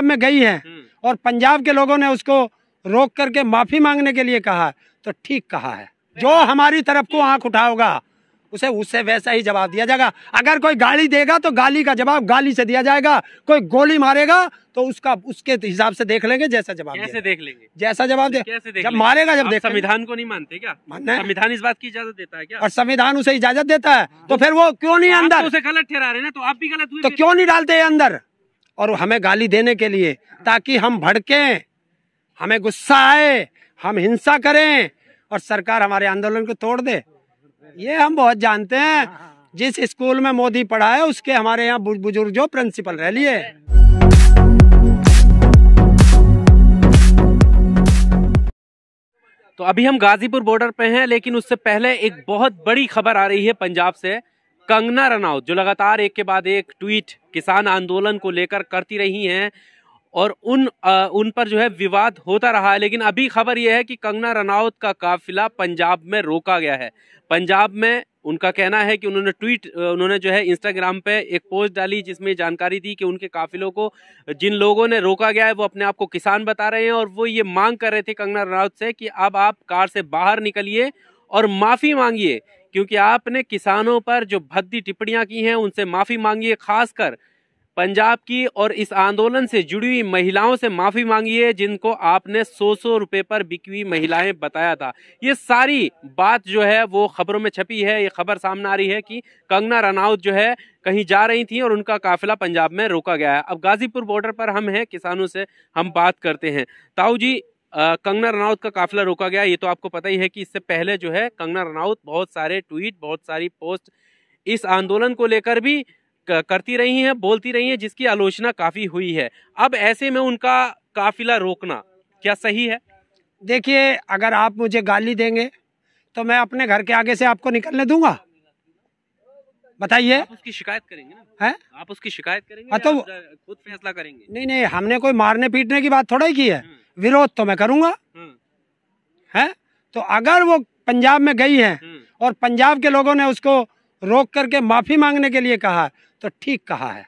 पंजाब में गई है हम्म। और पंजाब के लोगों ने उसको रोक करके माफी मांगने के लिए कहा तो ठीक कहा है जो हमारी तरफ को आंख उठाओगा उसे उससे वैसा ही जवाब दिया जाएगा अगर कोई गाली देगा तो गाली का जवाब गाली से दिया जाएगा कोई गोली मारेगा तो उसका उसके हिसाब से देख लेंगे जैसा जवाब कैसे देख लेंगे जैसा जवाब दे कैसे देख जब मारेगा जब देख संविधान को नहीं मानते क्या संविधान इस बात की इजाजत देता है क्या और संविधान उसे इजाजत देता है हाँ। तो फिर वो क्यों नहीं अंदर तो उसे गलत ठहरा रहे ना तो आप भी गलत तो क्यों नहीं डालते अंदर और हमें गाली देने के लिए ताकि हम भड़कें हमें गुस्सा आए हम हिंसा करें और सरकार हमारे आंदोलन को तोड़ दे ये हम बहुत जानते हैं जिस स्कूल में मोदी पढ़ा है उसके हमारे यहाँ बुजुर्ग जो प्रिंसिपल रह लिए तो अभी हम गाजीपुर बॉर्डर पे हैं लेकिन उससे पहले एक बहुत बड़ी खबर आ रही है पंजाब से कंगना रनौत जो लगातार एक के बाद एक ट्वीट किसान आंदोलन को लेकर करती रही हैं और उन आ, उन पर जो है विवाद होता रहा है लेकिन अभी खबर यह है कि कंगना रनौत का काफिला पंजाब में रोका गया है पंजाब में उनका कहना है कि उन्होंने ट्वीट उन्होंने जो है इंस्टाग्राम पे एक पोस्ट डाली जिसमें जानकारी दी कि उनके काफिलों को जिन लोगों ने रोका गया है वो अपने आप को किसान बता रहे हैं और वो ये मांग कर रहे थे कंगना रनौत से कि अब आप कार से बाहर निकलिए और माफ़ी मांगिए क्योंकि आपने किसानों पर जो भद्दी टिप्पणियां की हैं उनसे माफ़ी मांगी है खासकर पंजाब की और इस आंदोलन से जुड़ी हुई महिलाओं से माफ़ी मांगी है जिनको आपने सौ सौ रुपए पर बिकी हुई महिलाएं बताया था ये सारी बात जो है वो खबरों में छपी है ये खबर सामने आ रही है कि कंगना रनाउत जो है कहीं जा रही थी और उनका काफिला पंजाब में रोका गया है अब गाजीपुर बॉर्डर पर हम हैं किसानों से हम बात करते हैं ताऊ जी कंगना रनौत का काफिला रोका गया ये तो आपको पता ही है कि इससे पहले जो है कंगना रनौत बहुत सारे ट्वीट बहुत सारी पोस्ट इस आंदोलन को लेकर भी करती रही हैं बोलती रही हैं जिसकी आलोचना काफ़ी हुई है अब ऐसे में उनका काफिला रोकना क्या सही है देखिए अगर आप मुझे गाली देंगे तो मैं अपने घर के आगे से आपको निकलने दूंगा बताइए उसकी शिकायत करेंगे ना है आप उसकी शिकायत करेंगे हाँ, तो खुद फैसला करेंगे नहीं नहीं हमने कोई मारने पीटने की बात थोड़ा ही की है हम्म। विरोध तो मैं करूंगा हम्म। है तो अगर वो पंजाब में गई है हम्म। और पंजाब के लोगों ने उसको रोक करके माफी मांगने के लिए कहा तो ठीक कहा है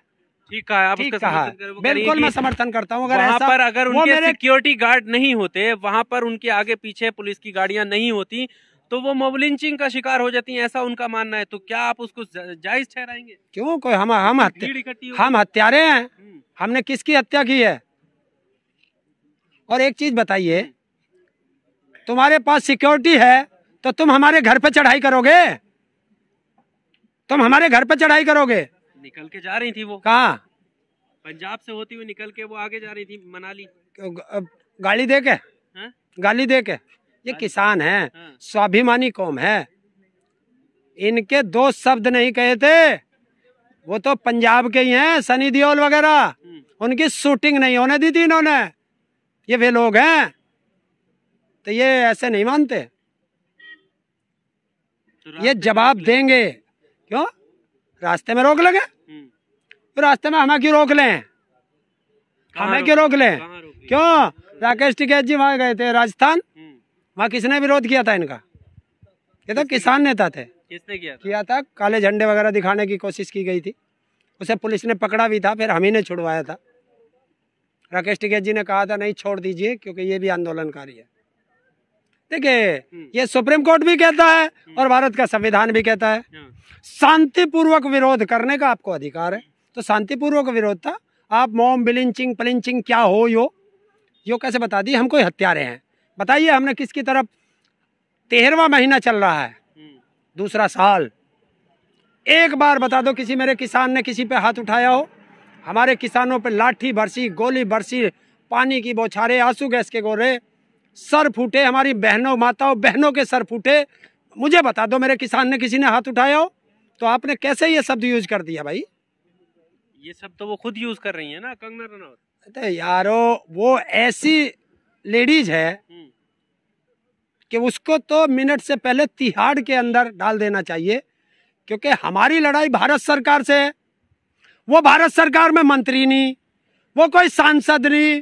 ठीक कहा आप ठीक कहा बिल्कुल मैं समर्थन करता हूँ अगर वहाँ पर अगर उनके सिक्योरिटी गार्ड नहीं होते वहाँ पर उनके आगे पीछे पुलिस की गाड़ियाँ नहीं होती तो वो मोबलिंचिंग का शिकार हो जाती है ऐसा उनका मानना है तो क्या आप उसको जायज ठहराएंगे क्यों कोई हम हम हत्या हम हत्यारे हैं हम्म। हमने किसकी हत्या की है और एक चीज़ बताइए तुम्हारे पास सिक्योरिटी है तो तुम हमारे घर पे चढ़ाई करोगे तुम हमारे घर पे चढ़ाई करोगे निकल के जा रही थी वो कहा पंजाब से होती हुई निकल के वो आगे जा रही थी मनाली गाड़ी दे के हाँ? गाली दे के ये किसान है हाँ। स्वाभिमानी कौम है इनके दो शब्द नहीं कहे थे वो तो पंजाब के ही हैं सनी दियोल वगैरह हम्म। उनकी शूटिंग नहीं होने दी थी इन्होंने ये वे लोग हैं तो ये ऐसे नहीं मानते तो ये जवाब देंगे क्यों रास्ते में रोक लगे हम्म। तो रास्ते में हमें क्यों रोक लें हमें क्यों रोक लें क्यों राकेश टिकैत जी वहां गए थे राजस्थान हम्म। वहां किसने विरोध किया था इनका ये तो किसान नेता थे किसने किया था? किया था काले झंडे वगैरह दिखाने की कोशिश की गई थी उसे पुलिस ने पकड़ा भी था फिर हम ही ने छुड़वाया था राकेश टिकैत जी ने कहा था नहीं छोड़ दीजिए क्योंकि ये भी आंदोलनकारी है देखिए हम्म। ये सुप्रीम कोर्ट भी कहता है हम्म। और भारत का संविधान भी कहता है हाँ। शांतिपूर्वक विरोध करने का आपको अधिकार है तो शांतिपूर्वक विरोध था आप मोम बिलिंचिंग पलिंचिंग क्या हो यो यो कैसे बता दी हम कोई हत्यारे हैं बताइए हमने किसकी तरफ तेरहवा महीना चल रहा है हम्म। दूसरा साल एक बार बता दो किसी मेरे किसान ने किसी पे हाथ उठाया हो हमारे किसानों पर लाठी बरसी गोली बरसी पानी की बौछारे आंसू गैस के गोरे सर फूटे हमारी बहनों माताओं बहनों के सर फूटे मुझे बता दो मेरे किसान ने किसी ने हाथ उठाया हो तो आपने कैसे ये शब्द यूज कर दिया भाई ये सब तो वो खुद यूज कर रही है ना कंगना रनौत यारो वो ऐसी लेडीज है हम्म। कि उसको तो मिनट से पहले तिहाड़ के अंदर डाल देना चाहिए क्योंकि हमारी लड़ाई भारत सरकार से है वो भारत सरकार में मंत्री नहीं वो कोई सांसद नहीं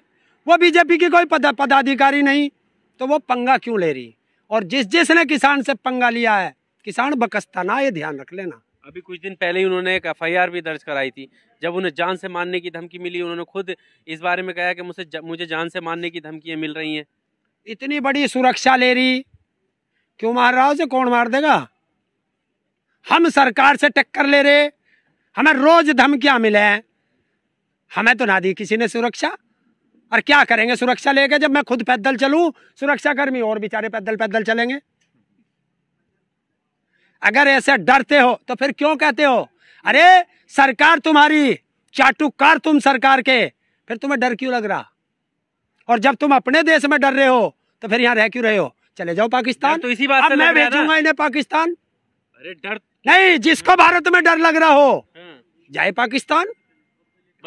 वो बीजेपी की कोई पदा, पदाधिकारी नहीं तो वो पंगा क्यों ले रही और जिस जिसने किसान से पंगा लिया है किसान बकसता ना ये ध्यान रख लेना अभी कुछ दिन पहले ही उन्होंने एक एफआईआर भी दर्ज कराई थी जब उन्हें जान से मारने की धमकी मिली उन्होंने खुद इस बारे में कहा कि मुझसे मुझे जान से मारने की धमकियाँ मिल रही हैं इतनी बड़ी सुरक्षा ले रही क्यों मार रहा हो उसे कौन मार देगा हम सरकार से टक्कर ले रहे हमें रोज धमकियां मिले हमें तो ना दी किसी ने सुरक्षा और क्या करेंगे सुरक्षा लेके जब मैं खुद पैदल चलू सुरक्षाकर्मी और बेचारे पैदल पैदल चलेंगे अगर ऐसे डरते हो तो फिर क्यों कहते हो अरे सरकार तुम्हारी चाटुकार तुम सरकार के फिर तुम्हें डर क्यों लग रहा और जब तुम अपने देश में डर रहे हो तो फिर यहाँ रह क्यों रहे हो चले जाओ पाकिस्तान तो इसी बात अब मैं भेजूंगा इन्हें पाकिस्तान अरे डर नहीं जिसको भारत में डर लग रहा हो जाए पाकिस्तान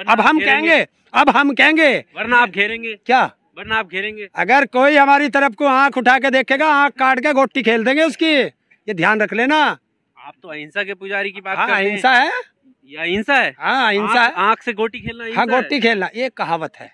अब हम कहेंगे अब हम कहेंगे वरना आप घेरेंगे क्या वरना आप घेरेंगे अगर कोई हमारी तरफ को आंख उठा के देखेगा आंख काट के गोटी खेल देंगे उसकी ये ध्यान रख लेना आप तो अहिंसा के पुजारी की बात हाँ, अहिंसा है या अहिंसा है हाँ अहिंसा है आंख से गोटी खेलना हाँ गोटी खेलना ये कहावत है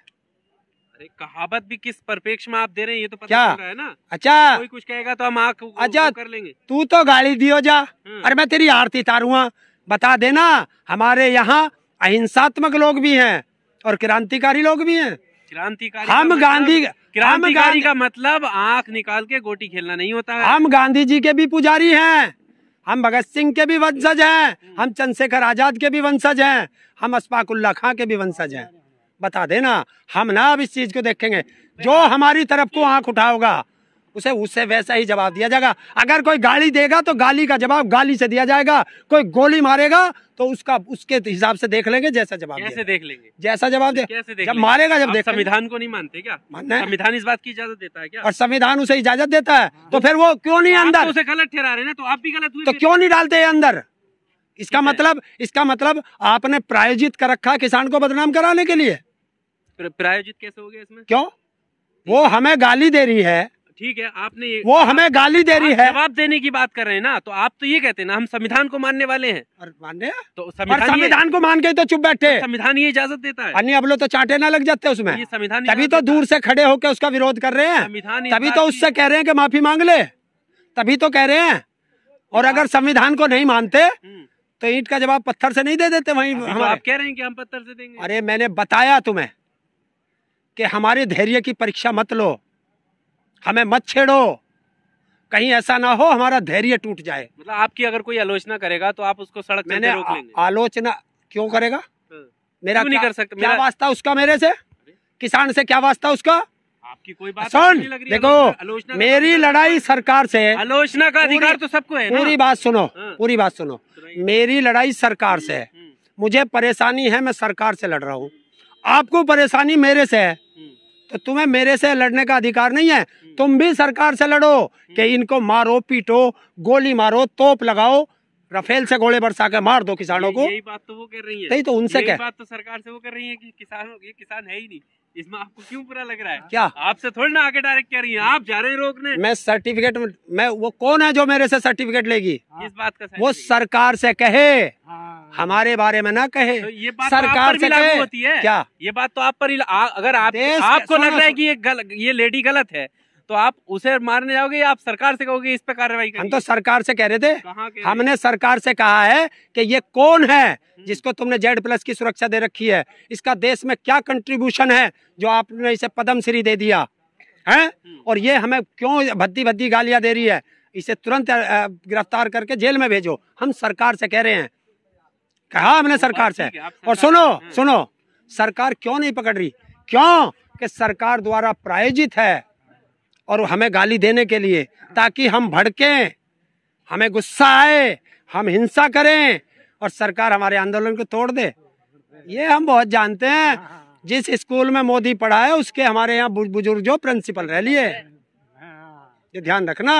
अरे कहावत भी किस परिपेक्ष में आप दे रहे हैं ये तो पता क्या रहा है ना अच्छा कोई कुछ कहेगा तो हम आंख अच्छा कर लेंगे तू तो गाली दियो जा और हाँ। मैं तेरी आरती तारूंगा बता देना हमारे यहाँ अहिंसात्मक लोग भी हैं और क्रांतिकारी लोग भी हैं क्रांतिकारी हम मतलब- गांधी क्रांतिकारी का मतलब आंख निकाल के गोटी खेलना नहीं होता है हम गांधी जी के भी पुजारी हैं हम भगत सिंह के भी वंशज हैं हम चंद्रशेखर आजाद के भी वंशज हैं हम उल्ला खां के भी वंशज हैं बता देना हम ना अब इस चीज को देखेंगे जो हमारी तरफ को आंख उठाओगा उसे उससे वैसा ही जवाब दिया जाएगा अगर कोई गाली देगा तो गाली का जवाब गाली से दिया जाएगा कोई गोली मारेगा तो उसका उसके हिसाब से देख लेंगे जैसा जवाब कैसे देख लेंगे जैसा जवाब दे कैसे देख जब मारेगा जब देख संविधान को नहीं मानते क्या मानना संविधान इस बात की इजाजत देता है क्या और संविधान उसे इजाजत देता है हाँ। तो फिर वो क्यों नहीं अंदर तो उसे गलत ठहरा रहे ना तो आप भी गलत तो क्यों नहीं डालते अंदर इसका मतलब इसका मतलब आपने प्रायोजित कर रखा किसान को बदनाम कराने के लिए प्रायोजित कैसे हो गया इसमें क्यों वो हमें गाली दे रही है ठीक है आपने वो आप, हमें गाली दे रही है जवाब देने की बात कर रहे हैं ना तो आप तो ये कहते हैं ना हम संविधान को मानने वाले हैं और मानने तो संविधान संविधान को मान के तो चुप बैठे तो संविधान ये इजाजत देता है अन्य अब लोग तो चाटे ना लग जाते उसमें संविधान तभी तो दूर से खड़े होकर उसका विरोध कर रहे हैं संविधान तभी तो उससे कह रहे हैं की माफी मांग ले तभी तो कह रहे हैं और अगर संविधान को नहीं मानते हम्म। तो ईट का जवाब पत्थर से नहीं दे देते वही तो हम आप कह रहे हैं कि हम पत्थर से देंगे अरे मैंने बताया तुम्हें कि हमारे धैर्य की परीक्षा मत लो हमें मत छेड़ो कहीं ऐसा ना हो हमारा धैर्य टूट जाए मतलब आपकी अगर कोई आलोचना करेगा तो आप उसको सड़क मैंने रोक लेंगे। आलोचना क्यों हाँ। करेगा हाँ। मेरा क्यों नहीं कर सकते क्या मेरा... वास्ता उसका मेरे से किसान से क्या वास्ता उसका आपकी कोई बात सुन देखो मेरी तो लड़ाई सरकार से आलोचना का अधिकार तो सबको है पूरी बात सुनो हाँ। पूरी बात सुनो मेरी लड़ाई सरकार से है हम्म। मुझे परेशानी है मैं सरकार से लड़ रहा हूँ आपको परेशानी मेरे से है हम्म। तो तुम्हें मेरे से लड़ने का अधिकार नहीं है तुम भी सरकार से लड़ो कि इनको मारो पीटो गोली मारो तोप लगाओ रफेल से गोले बरसा के मार दो किसानों को यही बात तो वो कर रही है नहीं तो उनसे क्या बात तो सरकार से वो कर रही है कि किसानों ये किसान है ही नहीं इसमें आपको क्यों बुरा लग रहा है क्या आपसे थोड़ी ना आके डायरेक्ट कह रही है आप जा रहे हैं रोकने मैं सर्टिफिकेट मैं वो कौन है जो मेरे से सर्टिफिकेट लेगी हाँ। इस बात का वो सरकार से कहे हाँ। हमारे बारे में ना कहे तो ये बात तो सरकार तो से होती है क्या ये बात तो आप पर अगर आप आपको लग रहा है कि ये ये लेडी गलत है तो आप उसे मारने जाओगे या आप सरकार से कहोगे इस पे कार्रवाई हम तो सरकार से कह रहे थे हमने सरकार से कहा है कि ये कौन है हम्म। जिसको तुमने जेड प्लस की सुरक्षा दे रखी है इसका देश में क्या कंट्रीब्यूशन है जो आपने इसे श्री दे दिया है हम्म। और ये हमें क्यों भद्दी भद्दी गालियां दे रही है इसे तुरंत गिरफ्तार करके जेल में भेजो हम सरकार से कह रहे हैं कहा हमने हाँ, सरकार से और सुनो सुनो सरकार क्यों नहीं पकड़ रही क्यों कि सरकार द्वारा प्रायोजित है और हमें गाली देने के लिए ताकि हम भड़कें हमें गुस्सा आए हम हिंसा करें और सरकार हमारे आंदोलन को तोड़ दे ये हम बहुत जानते हैं जिस स्कूल में मोदी पढ़ा है उसके हमारे यहाँ बुजुर्ग जो प्रिंसिपल रह लिए ये ध्यान रखना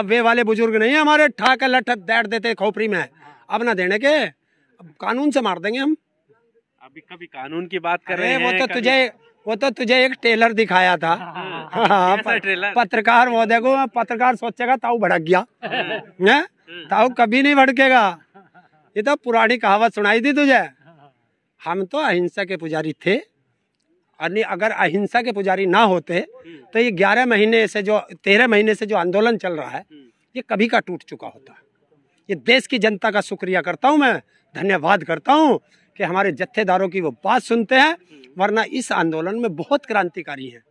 अब वे वाले बुजुर्ग नहीं है हमारे ठाकर लठ बैठ देते खोपरी में अब ना देने के अब कानून से मार देंगे हम अभी कभी कानून की बात कर रहे हैं वो तो तुझे वो तो तुझे एक ट्रेलर दिखाया था हाँ, हाँ, हाँ। पत्रकार महोदय को पत्रकार सोचेगा ताऊ भड़क गया ताऊ कभी नहीं भड़केगा ये तो पुरानी कहावत सुनाई थी तुझे हम तो अहिंसा के पुजारी थे और अगर अहिंसा के पुजारी ना होते तो ये ग्यारह महीने से जो तेरह महीने से जो आंदोलन चल रहा है ये कभी का टूट चुका होता ये देश की जनता का शुक्रिया करता हूँ मैं धन्यवाद करता हूँ कि हमारे जत्थेदारों की वो बात सुनते हैं हम्म। वरना इस आंदोलन में बहुत क्रांतिकारी हैं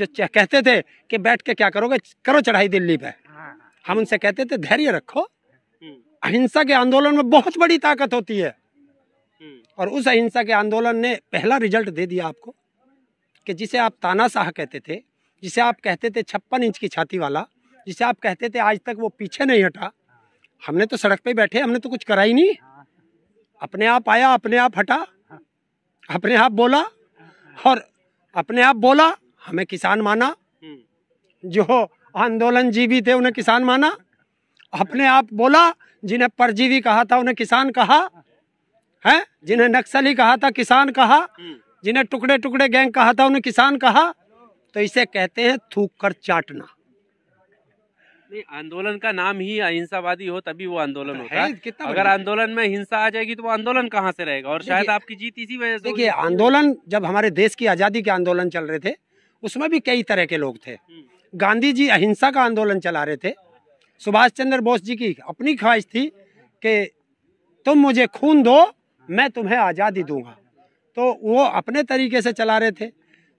जो कहते थे कि बैठ के क्या करोगे करो चढ़ाई दिल्ली पे हाँ। हम उनसे कहते थे धैर्य रखो हम्म। अहिंसा के आंदोलन में बहुत बड़ी ताकत होती है हम्म। और उस अहिंसा के आंदोलन ने पहला रिजल्ट दे दिया आपको कि जिसे आप तानाशाह कहते थे जिसे आप कहते थे छप्पन इंच की छाती वाला जिसे आप कहते थे आज तक वो पीछे नहीं हटा हमने तो सड़क पे बैठे हमने तो कुछ करा ही नहीं अपने आप आया अपने आप हटा अपने आप बोला और अपने आप बोला हमें किसान माना जो आंदोलन जीवी थे उन्हें किसान माना अपने आप बोला जिन्हें परजीवी कहा था उन्हें किसान कहा है जिन्हें नक्सली कहा था किसान कहा जिन्हें टुकड़े टुकड़े गैंग कहा था उन्हें किसान कहा तो इसे कहते हैं थूक कर चाटना नहीं आंदोलन का नाम ही अहिंसावादी हो तभी वो आंदोलन तो होता है कितना अगर आंदोलन में हिंसा आ जाएगी तो वो आंदोलन कहाँ से रहेगा और शायद आपकी जीत इसी वजह से देखिए आंदोलन जब हमारे देश की आज़ादी के आंदोलन चल रहे थे उसमें भी कई तरह के लोग थे हम्म। गांधी जी अहिंसा का आंदोलन चला रहे थे सुभाष चंद्र बोस जी की अपनी ख्वाहिश थी कि तुम मुझे खून दो मैं तुम्हें आज़ादी दूंगा तो वो अपने तरीके से चला रहे थे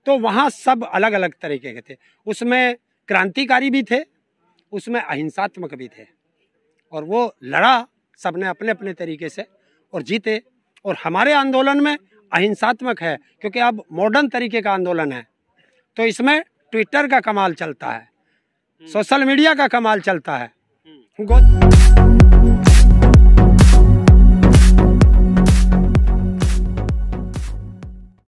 तो वहाँ सब अलग अलग तरीके के थे उसमें क्रांतिकारी भी थे उसमें अहिंसात्मक भी थे और वो लड़ा सबने अपने अपने तरीके से और जीते और हमारे आंदोलन में अहिंसात्मक है क्योंकि अब मॉडर्न तरीके का आंदोलन है तो इसमें ट्विटर का कमाल चलता है सोशल हम्म। मीडिया का कमाल चलता है हम्म।